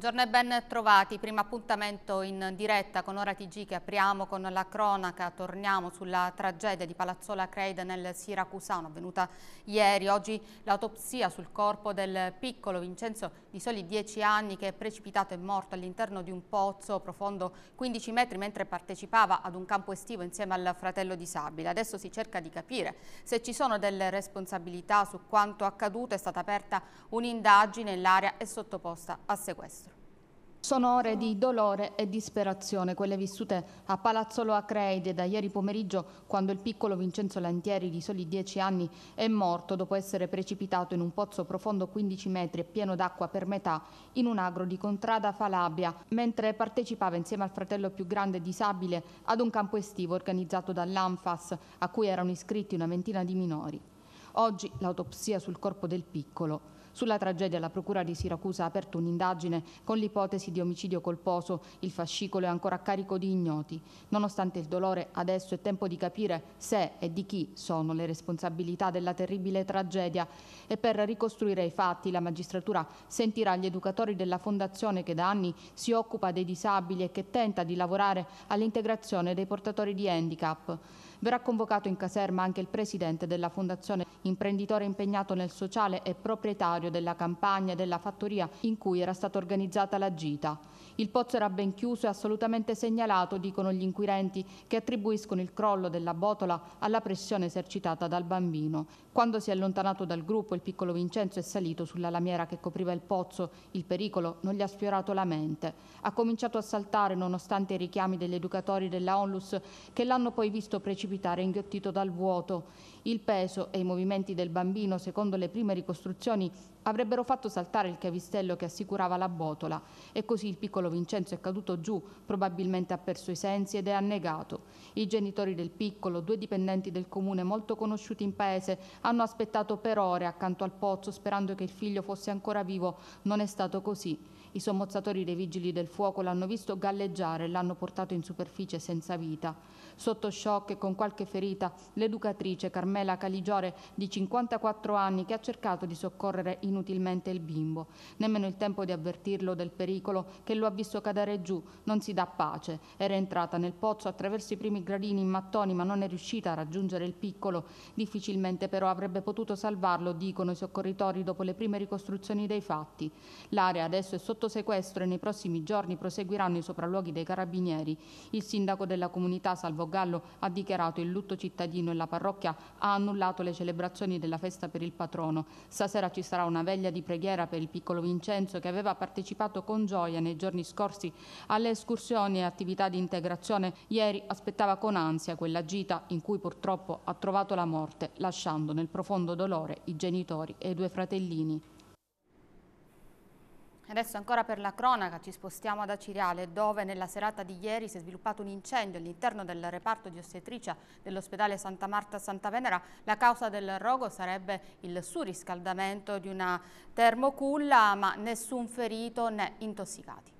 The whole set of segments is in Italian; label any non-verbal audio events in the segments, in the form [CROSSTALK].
Buongiorno e ben trovati. Primo appuntamento in diretta con Ora TG che apriamo con la cronaca. Torniamo sulla tragedia di Palazzola Creide nel Siracusano avvenuta ieri. Oggi l'autopsia sul corpo del piccolo Vincenzo di soli 10 anni che è precipitato e morto all'interno di un pozzo profondo 15 metri mentre partecipava ad un campo estivo insieme al fratello disabile. Adesso si cerca di capire se ci sono delle responsabilità su quanto accaduto. È stata aperta un'indagine l'area è sottoposta a sequestro. Sono ore di dolore e disperazione, quelle vissute a Palazzolo Acreide da ieri pomeriggio quando il piccolo Vincenzo Lantieri di soli 10 anni è morto dopo essere precipitato in un pozzo profondo 15 metri e pieno d'acqua per metà in un agro di Contrada Falabia, mentre partecipava insieme al fratello più grande disabile ad un campo estivo organizzato dall'Anfas a cui erano iscritti una ventina di minori. Oggi l'autopsia sul corpo del piccolo sulla tragedia la Procura di Siracusa ha aperto un'indagine con l'ipotesi di omicidio colposo, il fascicolo è ancora a carico di ignoti. Nonostante il dolore, adesso è tempo di capire se e di chi sono le responsabilità della terribile tragedia e per ricostruire i fatti la magistratura sentirà gli educatori della Fondazione che da anni si occupa dei disabili e che tenta di lavorare all'integrazione dei portatori di handicap. Verrà convocato in caserma anche il presidente della Fondazione, imprenditore impegnato nel sociale e proprietario della campagna e della fattoria in cui era stata organizzata la gita. Il pozzo era ben chiuso e assolutamente segnalato, dicono gli inquirenti, che attribuiscono il crollo della botola alla pressione esercitata dal bambino. Quando si è allontanato dal gruppo, il piccolo Vincenzo è salito sulla lamiera che copriva il pozzo. Il pericolo non gli ha sfiorato la mente. Ha cominciato a saltare nonostante i richiami degli educatori della Onlus che l'hanno poi visto precipitare inghiottito dal vuoto. Il peso e i movimenti del bambino, secondo le prime ricostruzioni, Avrebbero fatto saltare il chiavistello che assicurava la botola e così il piccolo Vincenzo è caduto giù, probabilmente ha perso i sensi ed è annegato. I genitori del piccolo, due dipendenti del comune molto conosciuti in paese, hanno aspettato per ore accanto al pozzo sperando che il figlio fosse ancora vivo. Non è stato così. I sommozzatori dei vigili del fuoco l'hanno visto galleggiare e l'hanno portato in superficie senza vita. Sotto shock e con qualche ferita, l'educatrice Carmela Caligiore, di 54 anni, che ha cercato di soccorrere inutilmente il bimbo. Nemmeno il tempo di avvertirlo del pericolo che lo ha visto cadere giù, non si dà pace. Era entrata nel pozzo attraverso i primi gradini in mattoni, ma non è riuscita a raggiungere il piccolo. Difficilmente però avrebbe potuto salvarlo, dicono i soccorritori dopo le prime ricostruzioni dei fatti. L'area adesso è sotto Sotto sequestro e nei prossimi giorni proseguiranno i sopralluoghi dei carabinieri. Il sindaco della comunità Salvo Gallo ha dichiarato il lutto cittadino e la parrocchia ha annullato le celebrazioni della festa per il patrono. Stasera ci sarà una veglia di preghiera per il piccolo Vincenzo che aveva partecipato con gioia nei giorni scorsi alle escursioni e attività di integrazione. Ieri aspettava con ansia quella gita in cui purtroppo ha trovato la morte, lasciando nel profondo dolore i genitori e i due fratellini. Adesso ancora per la cronaca ci spostiamo ad Aciriale dove nella serata di ieri si è sviluppato un incendio all'interno del reparto di ostetricia dell'ospedale Santa Marta Santa Venera. La causa del rogo sarebbe il surriscaldamento di una termoculla ma nessun ferito né intossicati.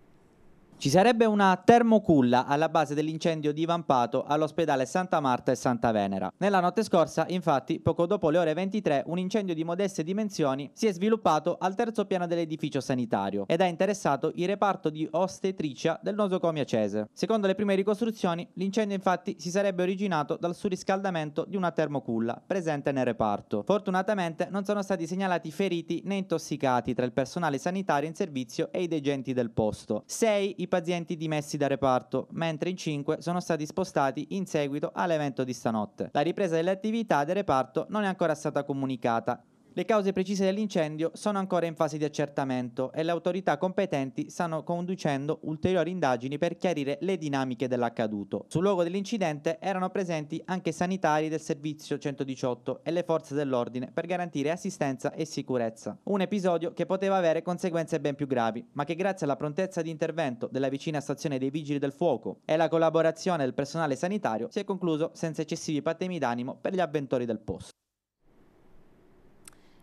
Ci sarebbe una termoculla alla base dell'incendio divampato all'ospedale Santa Marta e Santa Venera. Nella notte scorsa, infatti, poco dopo le ore 23, un incendio di modeste dimensioni si è sviluppato al terzo piano dell'edificio sanitario ed ha interessato il reparto di ostetricia del nosocomio Cese. Secondo le prime ricostruzioni, l'incendio infatti si sarebbe originato dal surriscaldamento di una termoculla presente nel reparto. Fortunatamente non sono stati segnalati feriti né intossicati tra il personale sanitario in servizio e i degenti del posto. Sei i pazienti dimessi da reparto, mentre in 5 sono stati spostati in seguito all'evento di stanotte. La ripresa delle attività del reparto non è ancora stata comunicata. Le cause precise dell'incendio sono ancora in fase di accertamento e le autorità competenti stanno conducendo ulteriori indagini per chiarire le dinamiche dell'accaduto. Sul luogo dell'incidente erano presenti anche sanitari del servizio 118 e le forze dell'ordine per garantire assistenza e sicurezza. Un episodio che poteva avere conseguenze ben più gravi, ma che grazie alla prontezza di intervento della vicina stazione dei Vigili del Fuoco e alla collaborazione del personale sanitario si è concluso senza eccessivi patemi d'animo per gli avventori del posto.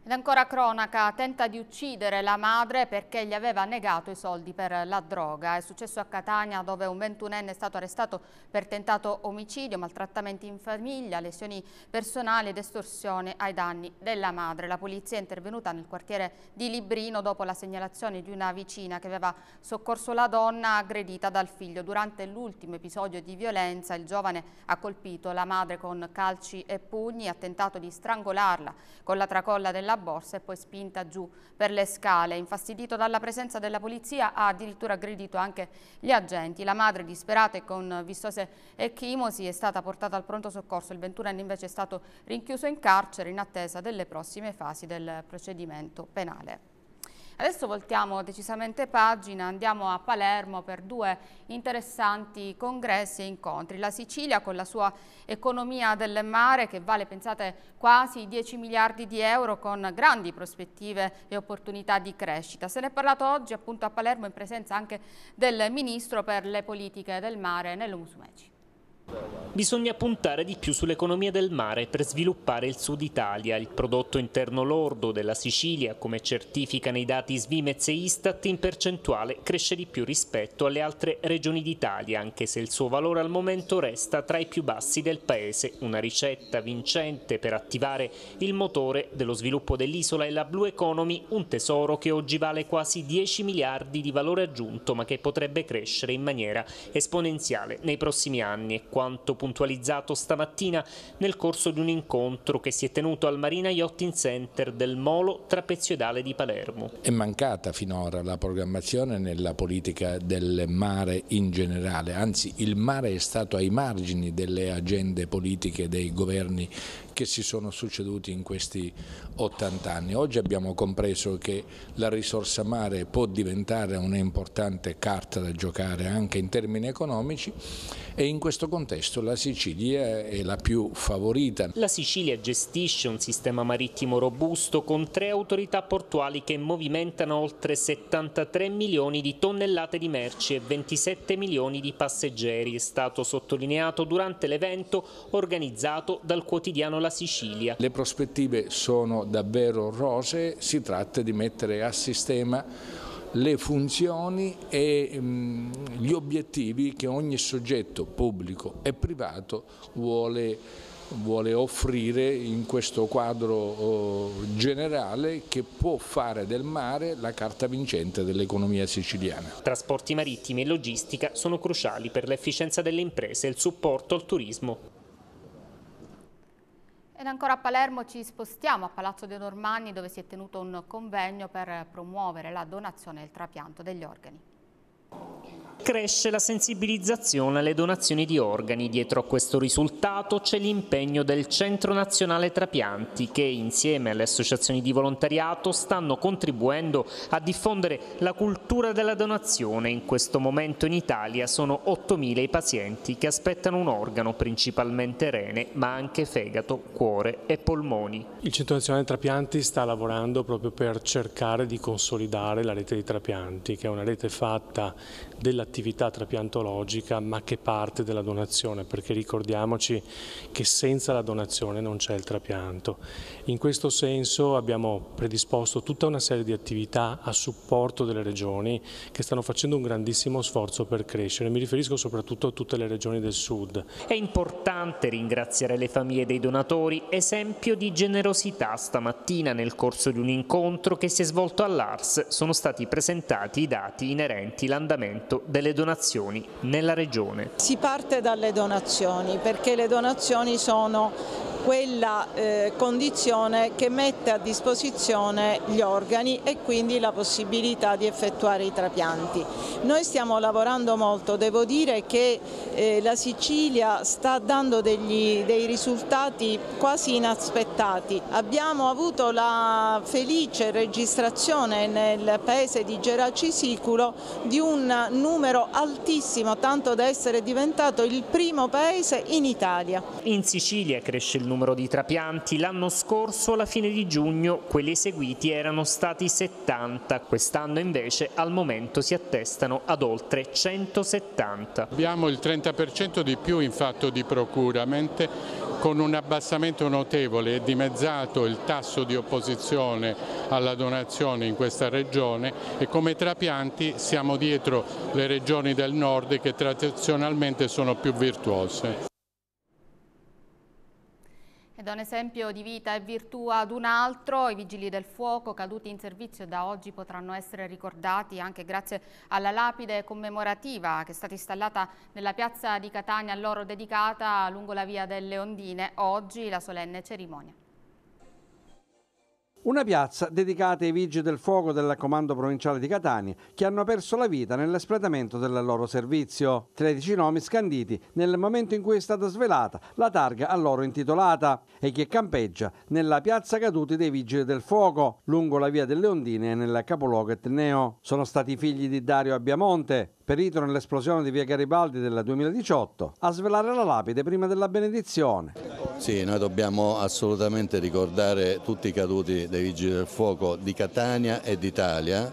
Ed ancora cronaca, tenta di uccidere la madre perché gli aveva negato i soldi per la droga. È successo a Catania dove un 21enne è stato arrestato per tentato omicidio, maltrattamenti in famiglia, lesioni personali ed estorsione ai danni della madre. La polizia è intervenuta nel quartiere di Librino dopo la segnalazione di una vicina che aveva soccorso la donna aggredita dal figlio. Durante l'ultimo episodio di violenza il giovane ha colpito la madre con calci e pugni, ha tentato di strangolarla con la tracolla della borsa e poi spinta giù per le scale. Infastidito dalla presenza della polizia ha addirittura aggredito anche gli agenti. La madre disperata e con vistose ecchimosi è stata portata al pronto soccorso. Il 21enne invece è stato rinchiuso in carcere in attesa delle prossime fasi del procedimento penale. Adesso voltiamo decisamente pagina, andiamo a Palermo per due interessanti congressi e incontri. La Sicilia con la sua economia del mare che vale, pensate, quasi 10 miliardi di euro con grandi prospettive e opportunità di crescita. Se ne è parlato oggi appunto a Palermo in presenza anche del Ministro per le politiche del mare Nello Musumeci. Bisogna puntare di più sull'economia del mare per sviluppare il sud Italia. Il prodotto interno lordo della Sicilia, come certificano i dati Svimez e Istat, in percentuale cresce di più rispetto alle altre regioni d'Italia, anche se il suo valore al momento resta tra i più bassi del paese. Una ricetta vincente per attivare il motore dello sviluppo dell'isola e la Blue Economy, un tesoro che oggi vale quasi 10 miliardi di valore aggiunto, ma che potrebbe crescere in maniera esponenziale nei prossimi anni quanto puntualizzato stamattina nel corso di un incontro che si è tenuto al Marina Yachting Center del Molo trapeziodale di Palermo. È mancata finora la programmazione nella politica del mare in generale, anzi il mare è stato ai margini delle agende politiche dei governi che si sono succeduti in questi 80 anni. Oggi abbiamo compreso che la risorsa mare può diventare un'importante carta da giocare anche in termini economici e in questo contesto contesto la Sicilia è la più favorita. La Sicilia gestisce un sistema marittimo robusto con tre autorità portuali che movimentano oltre 73 milioni di tonnellate di merci e 27 milioni di passeggeri, è stato sottolineato durante l'evento organizzato dal quotidiano La Sicilia. Le prospettive sono davvero rose, si tratta di mettere a sistema le funzioni e mm, gli obiettivi che ogni soggetto pubblico e privato vuole, vuole offrire in questo quadro oh, generale che può fare del mare la carta vincente dell'economia siciliana. Trasporti marittimi e logistica sono cruciali per l'efficienza delle imprese e il supporto al turismo. Ed ancora a Palermo ci spostiamo a Palazzo dei Normanni dove si è tenuto un convegno per promuovere la donazione e il trapianto degli organi. Cresce la sensibilizzazione alle donazioni di organi. Dietro a questo risultato c'è l'impegno del Centro Nazionale Trapianti che insieme alle associazioni di volontariato stanno contribuendo a diffondere la cultura della donazione. In questo momento in Italia sono 8.000 i pazienti che aspettano un organo, principalmente rene, ma anche fegato, cuore e polmoni. Il Centro Nazionale Trapianti sta lavorando proprio per cercare di consolidare la rete dei trapianti, che è una rete fatta dell'attività trapiantologica ma che parte della donazione perché ricordiamoci che senza la donazione non c'è il trapianto. In questo senso abbiamo predisposto tutta una serie di attività a supporto delle regioni che stanno facendo un grandissimo sforzo per crescere, mi riferisco soprattutto a tutte le regioni del sud. È importante ringraziare le famiglie dei donatori, esempio di generosità stamattina nel corso di un incontro che si è svolto all'ARS sono stati presentati i dati inerenti l'andamento andamento delle donazioni nella regione. Si parte dalle donazioni perché le donazioni sono quella eh, condizione che mette a disposizione gli organi e quindi la possibilità di effettuare i trapianti. Noi stiamo lavorando molto, devo dire che eh, la Sicilia sta dando degli, dei risultati quasi inaspettati. Abbiamo avuto la felice registrazione nel paese di Geracisiculo di un numero altissimo, tanto da essere diventato il primo paese in Italia. In Sicilia cresce il numero numero di trapianti, l'anno scorso alla fine di giugno quelli eseguiti erano stati 70, quest'anno invece al momento si attestano ad oltre 170. Abbiamo il 30% di più in fatto di procurament con un abbassamento notevole è dimezzato il tasso di opposizione alla donazione in questa regione e come trapianti siamo dietro le regioni del nord che tradizionalmente sono più virtuose da un esempio di vita e virtù ad un altro, i vigili del fuoco caduti in servizio da oggi potranno essere ricordati anche grazie alla lapide commemorativa che è stata installata nella piazza di Catania loro dedicata lungo la via delle Ondine, oggi la solenne cerimonia. Una piazza dedicata ai vigili del fuoco del comando provinciale di Catania che hanno perso la vita nell'espletamento del loro servizio. 13 nomi scanditi nel momento in cui è stata svelata la targa a loro intitolata e che campeggia nella piazza caduti dei vigili del fuoco lungo la via delle Ondine e nel capoluogo etneo. Sono stati i figli di Dario Abbiamonte, perito nell'esplosione di via Garibaldi del 2018, a svelare la lapide prima della benedizione. Sì, noi dobbiamo assolutamente ricordare tutti i caduti dei Vigili del Fuoco di Catania e d'Italia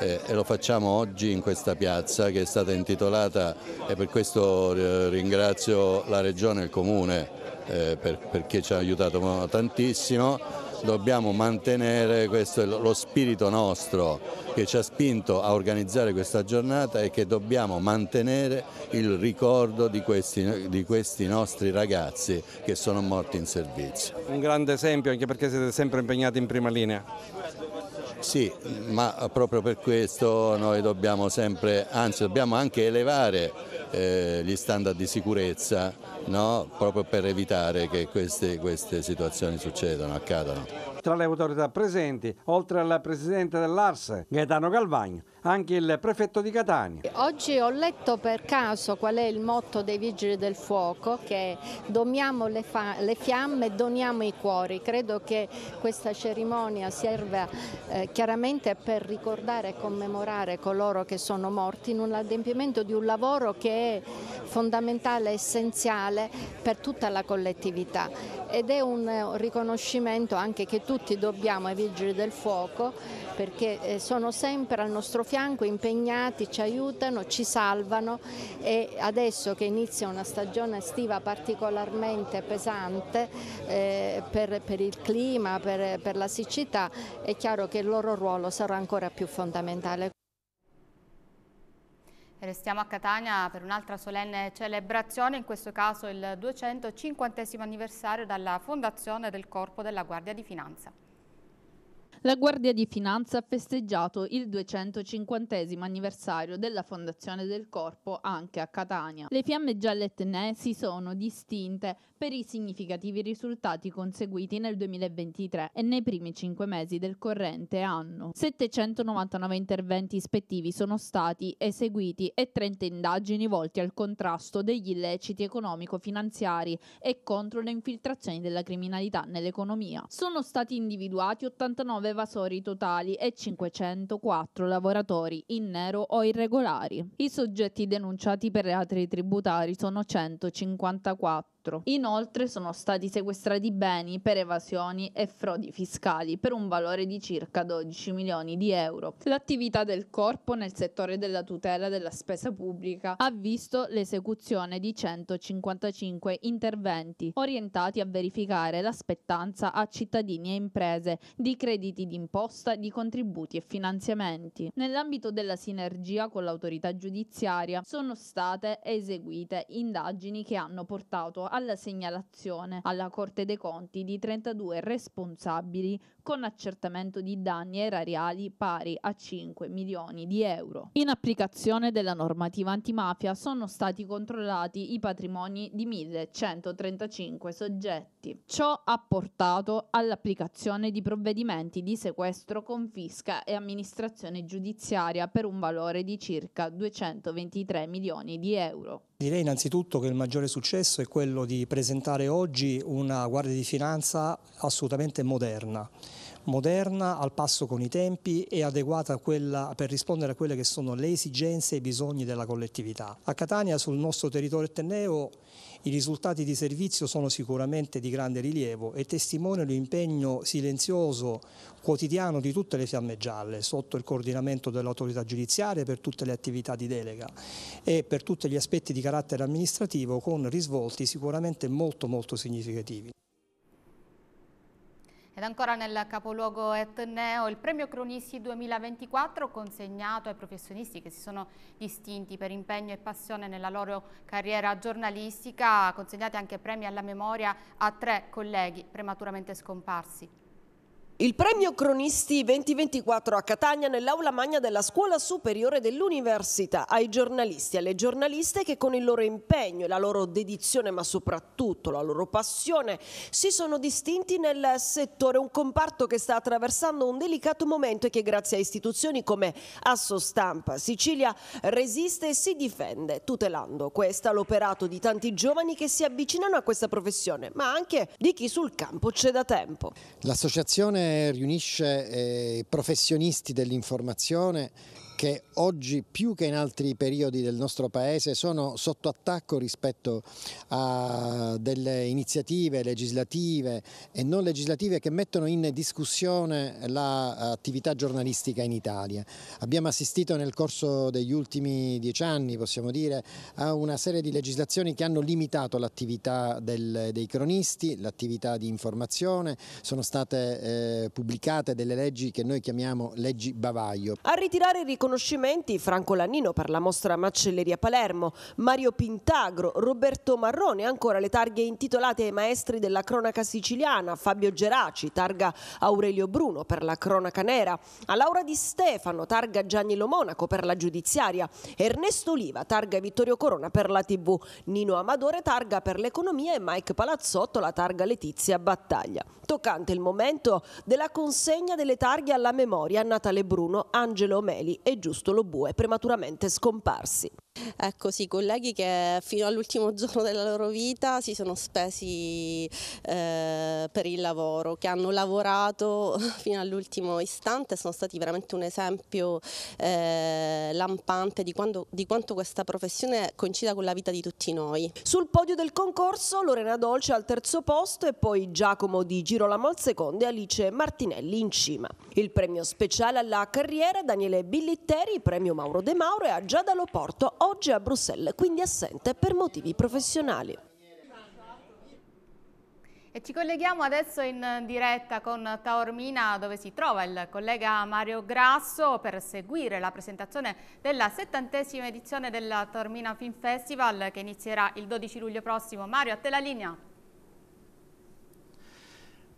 eh, e lo facciamo oggi in questa piazza che è stata intitolata e per questo eh, ringrazio la Regione e il Comune eh, per, perché ci ha aiutato tantissimo dobbiamo mantenere questo, lo spirito nostro che ci ha spinto a organizzare questa giornata e che dobbiamo mantenere il ricordo di questi, di questi nostri ragazzi che sono morti in servizio. Un grande esempio anche perché siete sempre impegnati in prima linea. Sì, ma proprio per questo noi dobbiamo sempre, anzi dobbiamo anche elevare eh, gli standard di sicurezza, no? proprio per evitare che queste, queste situazioni succedano, accadano. Tra le autorità presenti, oltre al presidente dell'Ars, Gaetano Galvagno, anche il prefetto di Catania. Oggi ho letto per caso qual è il motto dei Vigili del Fuoco, che domiamo le, le fiamme, doniamo i cuori. Credo che questa cerimonia serva eh, chiaramente per ricordare e commemorare coloro che sono morti in un adempimento di un lavoro che è fondamentale, essenziale per tutta la collettività ed è un riconoscimento anche che tutti tutti dobbiamo ai vigili del fuoco perché eh, sono sempre al nostro fianco impegnati, ci aiutano, ci salvano e adesso che inizia una stagione estiva particolarmente pesante eh, per, per, il clima, per, per la siccità, è chiaro che il loro ruolo sarà ancora più fondamentale. Restiamo a Catania per un'altra solenne celebrazione, in questo caso il 250 anniversario dalla fondazione del Corpo della Guardia di Finanza. La Guardia di Finanza ha festeggiato il 250 anniversario della fondazione del corpo anche a Catania. Le fiamme gialle etnee si sono distinte per i significativi risultati conseguiti nel 2023 e nei primi cinque mesi del corrente anno. 799 interventi ispettivi sono stati eseguiti e 30 indagini volte al contrasto degli illeciti economico-finanziari e contro le infiltrazioni della criminalità nell'economia. Sono stati individuati 89 evasori totali e 504 lavoratori in nero o irregolari. I soggetti denunciati per reati tributari sono 154 2004. Inoltre sono stati sequestrati beni per evasioni e frodi fiscali per un valore di circa 12 milioni di euro. L'attività del corpo nel settore della tutela della spesa pubblica ha visto l'esecuzione di 155 interventi orientati a verificare l'aspettanza a cittadini e imprese di crediti d'imposta, di contributi e finanziamenti. Nell'ambito della sinergia con l'autorità giudiziaria sono state eseguite indagini che hanno portato alla segnalazione alla Corte dei Conti di 32 responsabili con accertamento di danni erariali pari a 5 milioni di euro. In applicazione della normativa antimafia sono stati controllati i patrimoni di 1135 soggetti. Ciò ha portato all'applicazione di provvedimenti di sequestro, confisca e amministrazione giudiziaria per un valore di circa 223 milioni di euro. Direi innanzitutto che il maggiore successo è quello di presentare oggi una Guardia di Finanza assolutamente moderna moderna, al passo con i tempi e adeguata quella, per rispondere a quelle che sono le esigenze e i bisogni della collettività. A Catania, sul nostro territorio tenneo, i risultati di servizio sono sicuramente di grande rilievo e testimoniano l'impegno silenzioso quotidiano di tutte le fiamme gialle sotto il coordinamento dell'autorità giudiziaria per tutte le attività di delega e per tutti gli aspetti di carattere amministrativo con risvolti sicuramente molto molto significativi. Ed ancora nel capoluogo etneo il premio Cronisti 2024 consegnato ai professionisti che si sono distinti per impegno e passione nella loro carriera giornalistica, consegnati anche premi alla memoria a tre colleghi prematuramente scomparsi. Il premio Cronisti 2024 a Catania nell'aula magna della Scuola Superiore dell'Università ai giornalisti e alle giornaliste che con il loro impegno e la loro dedizione ma soprattutto la loro passione si sono distinti nel settore, un comparto che sta attraversando un delicato momento e che grazie a istituzioni come Asso Stampa Sicilia resiste e si difende tutelando questa l'operato di tanti giovani che si avvicinano a questa professione ma anche di chi sul campo c'è da tempo. L'associazione riunisce eh, professionisti dell'informazione che oggi più che in altri periodi del nostro Paese sono sotto attacco rispetto a delle iniziative legislative e non legislative che mettono in discussione l'attività giornalistica in Italia. Abbiamo assistito nel corso degli ultimi dieci anni, possiamo dire, a una serie di legislazioni che hanno limitato l'attività dei cronisti, l'attività di informazione, sono state eh, pubblicate delle leggi che noi chiamiamo leggi bavaglio. A ritirare il ricorso Riconoscimenti Franco Lannino per la mostra Macelleria Palermo, Mario Pintagro, Roberto Marrone, ancora le targhe intitolate ai maestri della cronaca siciliana, Fabio Geraci, targa Aurelio Bruno per la cronaca nera, a Laura Di Stefano, targa Gianni Lomonaco per la giudiziaria, Ernesto Oliva, targa Vittorio Corona per la TV, Nino Amadore, targa per l'economia e Mike Palazzotto, la targa Letizia Battaglia. Toccante il momento della consegna delle targhe alla memoria Natale Bruno, Angelo Meli e e Giusto Lobue prematuramente scomparsi. Ecco sì, colleghi che fino all'ultimo [LAUGHS] giorno della loro vita si sono spesi eh, per il lavoro, che hanno lavorato [LAUGHS] fino all'ultimo istante, sono stati veramente un esempio eh, lampante di, quando, di, quanto questa professione coincida con la vita di tutti noi. Sul podio del concorso Lorena Dolce al terzo posto e poi Giacomo di Girolamo al secondo e Alice Martinelli in cima. Il premio speciale alla carriera Daniele Billitteri, premio Mauro De Mauro e a Giada Loporto oggi a Bruxelles, quindi assente per motivi professionali. E ci colleghiamo adesso in diretta con Taormina dove si trova il collega Mario Grasso per seguire la presentazione della settantesima edizione del Taormina Film Festival che inizierà il 12 luglio prossimo. Mario, a te la linea.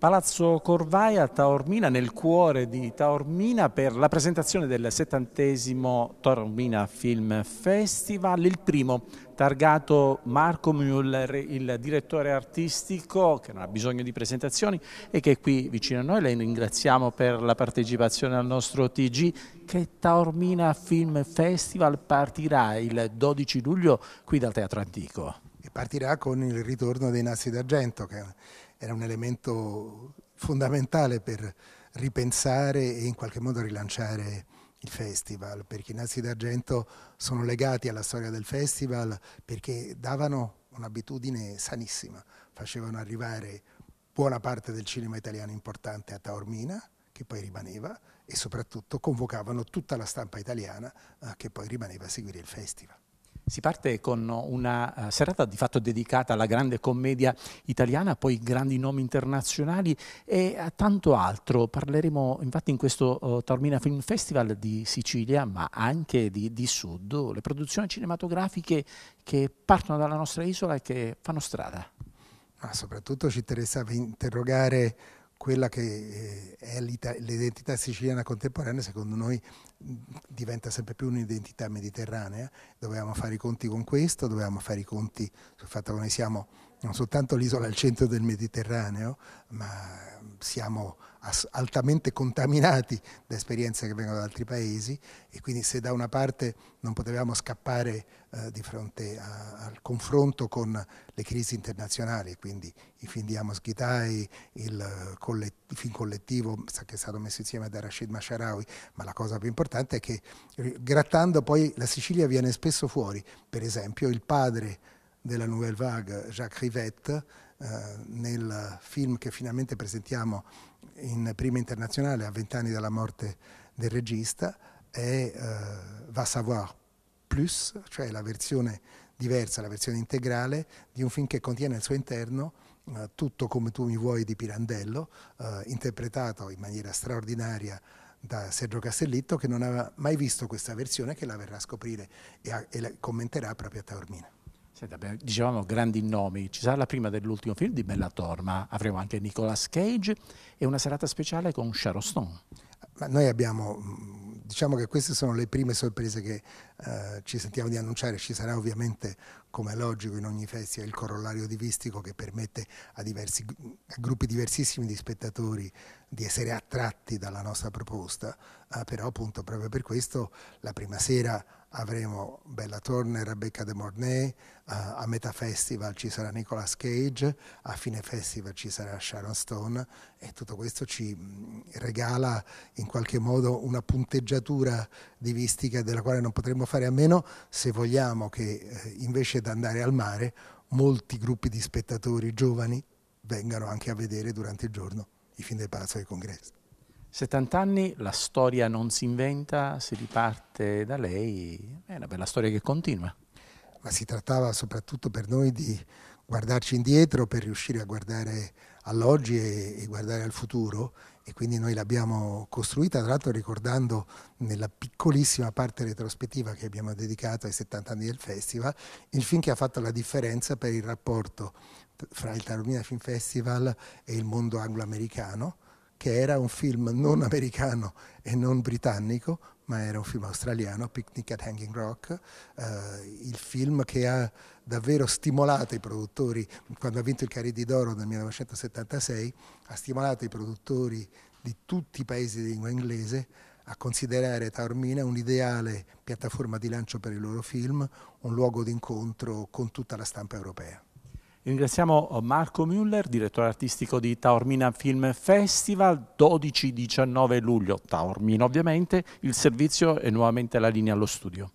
Palazzo Corvaia a Taormina, nel cuore di Taormina, per la presentazione del settantesimo Taormina Film Festival, il primo targato Marco Müller, il direttore artistico, che non ha bisogno di presentazioni e che è qui vicino a noi. Le ringraziamo per la partecipazione al nostro TG, che Taormina Film Festival partirà il 12 luglio qui dal Teatro Antico. E partirà con il ritorno dei Nassi d'Argento, che era un elemento fondamentale per ripensare e in qualche modo rilanciare il festival, perché i Nazi d'Argento sono legati alla storia del festival perché davano un'abitudine sanissima, facevano arrivare buona parte del cinema italiano importante a Taormina, che poi rimaneva, e soprattutto convocavano tutta la stampa italiana eh, che poi rimaneva a seguire il festival. Si parte con una eh, serata di fatto dedicata alla grande commedia italiana, poi grandi nomi internazionali e a eh, tanto altro. Parleremo infatti in questo uh, Taormina Film Festival di Sicilia, ma anche di, di Sud, le produzioni cinematografiche che partono dalla nostra isola e che fanno strada. Ma soprattutto ci interessava interrogare quella che eh, è l'identità siciliana contemporanea, secondo noi diventa sempre più un'identità mediterranea, dovevamo fare i conti con questo, dovevamo fare i conti sul fatto che noi siamo non soltanto l'isola al centro del Mediterraneo, ma siamo altamente contaminati da esperienze che vengono da altri paesi e quindi se da una parte non potevamo scappare eh, di fronte a, al confronto con le crisi internazionali, quindi i film di Amos Ghitai, il, eh, collet- il, film collettivo che è stato messo insieme da Rashid Masharawi, ma la cosa più importante è che eh, grattando poi la Sicilia viene spesso fuori, per esempio il padre della Nouvelle Vague, Jacques Rivette, eh, nel film che finalmente presentiamo in prima internazionale a vent'anni dalla morte del regista è uh, Va Savoir Plus, cioè la versione diversa, la versione integrale di un film che contiene al suo interno uh, tutto come tu mi vuoi di Pirandello, uh, interpretato in maniera straordinaria da Sergio Castellitto che non aveva mai visto questa versione che la verrà a scoprire e, a, e la commenterà proprio a Taormina. Senta, dicevamo grandi nomi, ci sarà la prima dell'ultimo film di Bellator, ma avremo anche Nicolas Cage e una serata speciale con Sharon Stone. Ma noi abbiamo, mm, diciamo che queste sono le prime sorprese che eh, ci sentiamo di annunciare, ci sarà ovviamente come è logico in ogni festival il corollario di Vistico che permette a, diversi, a gruppi diversissimi di spettatori di essere attratti dalla nostra proposta, eh, però appunto proprio per questo la prima sera avremo Bella Torne, Rebecca de Mornay, eh, a metà festival ci sarà Nicolas Cage, a fine festival ci sarà Sharon Stone e tutto questo ci mm, regala in qualche modo una punteggiatura di vistica della quale non potremmo fare a meno se vogliamo che eh, invece di andare al mare molti gruppi di spettatori giovani vengano anche a vedere durante il giorno i film del Palazzo dei Congressi. 70 anni, la storia non si inventa, si riparte da lei, è una bella storia che continua. Ma si trattava soprattutto per noi di guardarci indietro per riuscire a guardare all'oggi e, e guardare al futuro e quindi noi l'abbiamo costruita, tra l'altro ricordando nella piccolissima parte retrospettiva che abbiamo dedicato ai 70 anni del festival, il film che ha fatto la differenza per il rapporto fra il Taromina Film Festival e il mondo anglo-americano che era un film non americano e non britannico, ma era un film australiano, Picnic at Hanging Rock, eh, il film che ha davvero stimolato i produttori, quando ha vinto il Caridi d'Oro nel 1976, ha stimolato i produttori di tutti i paesi di lingua inglese a considerare Taormina un'ideale piattaforma di lancio per i loro film, un luogo d'incontro con tutta la stampa europea. Ringraziamo eh, Marco Müller, direttore artistico di Taormina Film Festival, 12-19 luglio, Taormina ovviamente, il servizio è nuovamente alla linea allo studio.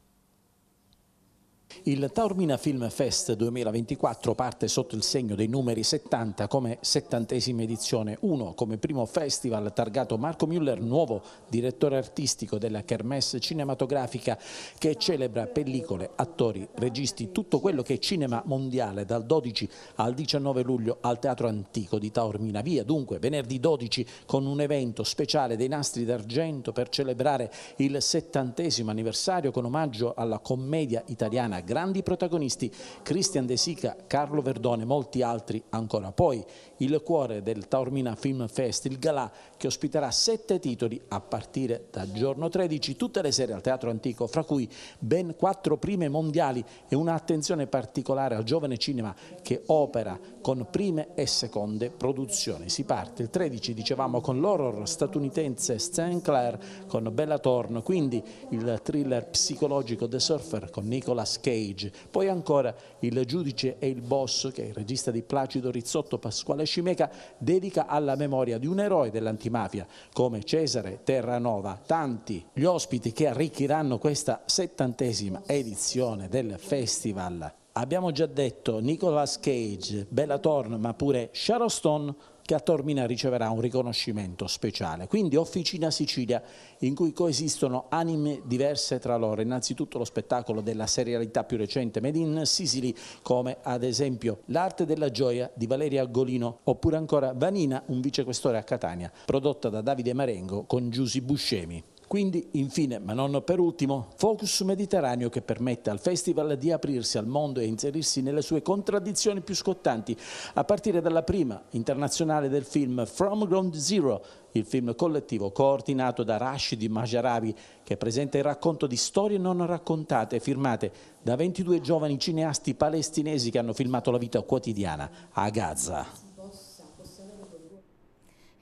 Il Taormina Film Fest 2024 parte sotto il segno dei numeri 70 come settantesima edizione 1 come primo festival targato Marco Müller, nuovo direttore artistico della Kermesse cinematografica che celebra pellicole, attori, registi, tutto quello che è cinema mondiale dal 12 al 19 luglio al Teatro Antico di Taormina. Via dunque venerdì 12 con un evento speciale dei nastri d'argento per celebrare il settantesimo anniversario con omaggio alla commedia italiana grandi protagonisti Christian De Sica, Carlo Verdone, e molti altri ancora. Poi il cuore del Taormina Film Fest, il galà che ospiterà sette titoli a partire da giorno 13, tutte le sere al Teatro Antico, fra cui ben quattro prime mondiali e un'attenzione particolare al giovane cinema che opera con prime e seconde produzioni. Si parte il 13, dicevamo, con l'horror statunitense St. Clair con Bella Thorne, quindi il thriller psicologico The Surfer con Nicolas Cage Cage, poi ancora il giudice e il boss che è il regista di Placido Rizzotto Pasquale Scimeca dedica alla memoria di un eroe dell'antimafia come Cesare Terranova. Tanti gli ospiti che arricchiranno questa settantesima edizione del festival. Abbiamo già detto Nicolas Cage, Bella Thorne ma pure Sharon Stone che a Tormina riceverà un riconoscimento speciale. Quindi Officina Sicilia in cui coesistono anime diverse tra loro, innanzitutto lo spettacolo della serialità più recente Made in Sicily come ad esempio L'arte della gioia di Valeria Golino oppure ancora Vanina, un vicequestore a Catania, prodotta da Davide Marengo con Giusy Buscemi. Quindi, infine, ma non per ultimo, focus mediterraneo che permette al festival di aprirsi al mondo e inserirsi nelle sue contraddizioni più scottanti, a partire dalla prima internazionale del film From Ground Zero, il film collettivo coordinato da Rashid Majarabi che presenta il racconto di storie non raccontate firmate da 22 giovani cineasti palestinesi che hanno filmato la vita quotidiana a Gaza.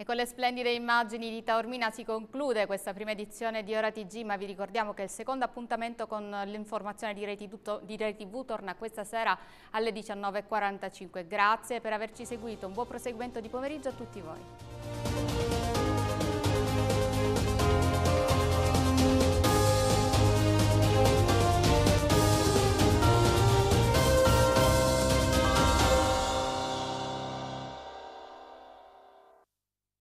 E con le splendide immagini di Taormina si conclude questa prima edizione di Ora TG, ma vi ricordiamo che il secondo appuntamento con l'informazione di Reti TV torna questa sera alle 19.45. Grazie per averci seguito, un buon proseguimento di pomeriggio a tutti voi.